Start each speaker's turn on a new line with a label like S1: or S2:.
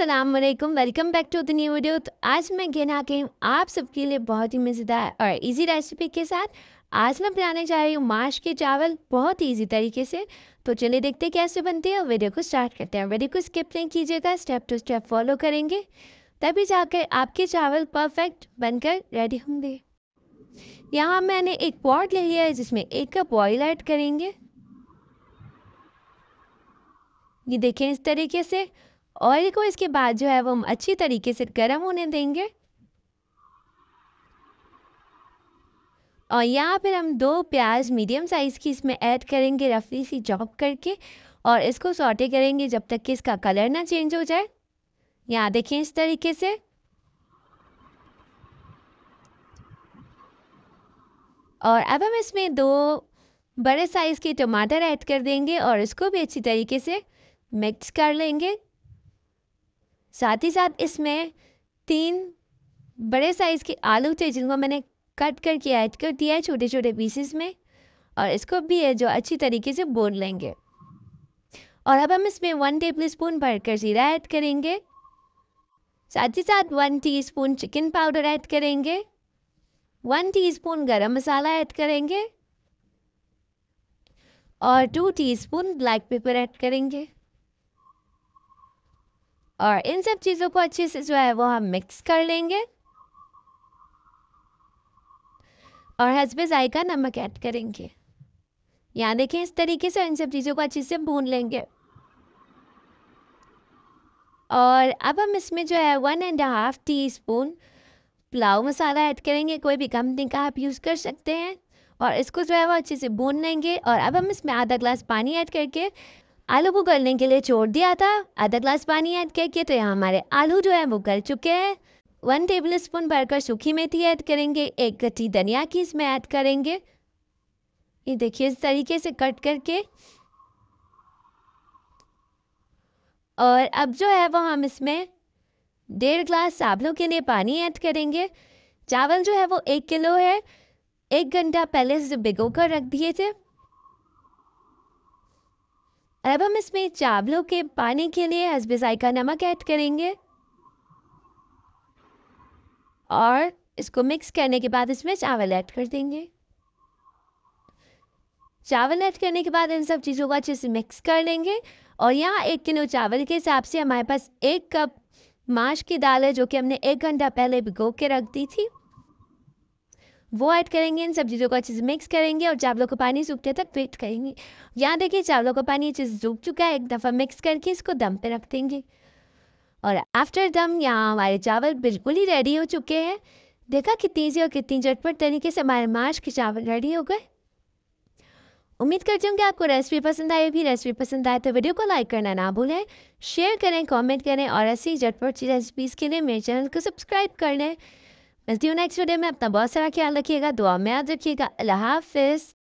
S1: Aslam welcome back to the new video तो आज मैं गेना हूँ आप सबके लिए बहुत ही मज़ेदार और इजी रेसिपी के साथ आज मैं बनाने जा रही हूँ माश के चावल बहुत ही ईजी तरीके से तो चलिए देखते हैं कैसे बनते हैं और वीडियो को स्टार्ट करते हैं वीडियो को स्किप नहीं कीजिएगा स्टेप टू स्टेप फॉलो करेंगे तभी जाकर आपके चावल परफेक्ट बनकर रेडी होंगे यहाँ मैंने एक पॉट ले लिया है जिसमें एक कप ऑयल ऐड करेंगे ये देखें इस तरीके से ऑयल को इसके बाद जो है वो हम अच्छी तरीके से गर्म होने देंगे और यहाँ पर हम दो प्याज मीडियम साइज़ की इसमें ऐड करेंगे रफली सी चॉप करके और इसको सॉटे करेंगे जब तक कि इसका कलर ना चेंज हो जाए यहाँ देखें इस तरीके से और अब हम इसमें दो बड़े साइज़ के टमाटर ऐड कर देंगे और इसको भी अच्छी तरीके से मिक्स कर लेंगे साथ ही साथ इसमें तीन बड़े साइज़ के आलू थे जिनको मैंने कट करके ऐड कर दिया है छोटे छोटे पीसेस में और इसको भी है जो अच्छी तरीके से बोल लेंगे और अब हम इसमें वन टेबल स्पून भरकर ज़ीरा ऐड करेंगे साथ ही साथ one teaspoon chicken powder add करेंगे one teaspoon garam masala add करेंगे और two teaspoon black pepper add करेंगे और इन सब चीज़ों को अच्छे से जो है वो हम मिक्स कर लेंगे और हसब ज़ायका नमक ऐड करेंगे यहाँ देखें इस तरीके से इन सब चीज़ों को अच्छे से भून लेंगे और अब हम इसमें जो है one and half teaspoon pulao masala add करेंगे कोई भी कंपनी का आप यूज़ कर सकते हैं और इसको जो है वो अच्छे से भून लेंगे और अब हम इसमें आधा ग्लास पानी ऐड करके आलू को गलने के लिए छोड़ दिया था आधा ग्लास पानी ऐड करके तो यहाँ हमारे आलू जो है वो गल चुके हैं वन टेबल स्पून भरकर सूखी मेथी ऐड करेंगे एक कच्ची धनिया की इसमें ऐड करेंगे ये देखिए इस तरीके से कट करके और अब जो है वो हम इसमें डेढ़ ग्लास साबलों के लिए पानी ऐड करेंगे चावल जो है वो एक किलो है एक घंटा पहले से भिगो कर रख दिए थे अब हम इसमें चावलों के पानी के लिए हसब का नमक ऐड करेंगे और इसको मिक्स करने के बाद इसमें चावल ऐड कर देंगे चावल ऐड करने के बाद इन सब चीज़ों को अच्छे से मिक्स कर लेंगे और यहाँ एक किलो चावल के हिसाब से हमारे पास एक कप माश की दाल है जो कि हमने एक घंटा पहले भिगो के रख दी थी वो ऐड करेंगे इन सब चीज़ों को अच्छे से मिक्स करेंगे और चावलों को पानी सूखते तक वेट करेंगे यहाँ देखिए चावलों का पानी अच्छे से सूख चुका है एक दफ़ा मिक्स करके इसको दम पे रख देंगे और आफ्टर दम यहाँ हमारे चावल बिल्कुल ही रेडी हो चुके हैं देखा कितनी जी और कितनी झटपट तरीके से हमारे माश के चावल रेडी हो गए उम्मीद करती हूँ कि आपको रेसिपी पसंद आई भी रेसिपी पसंद आए तो वीडियो को लाइक करना ना भूलें शेयर करें कमेंट करें और ऐसी झटपट रेसिपीज़ के लिए मेरे चैनल को सब्सक्राइब कर लें मिलती हूँ नेक्स्ट वीडियो में अपना बहुत सारा ख्याल रखिएगा दुआ में याद रखिएगा अल्लाह हाफिज़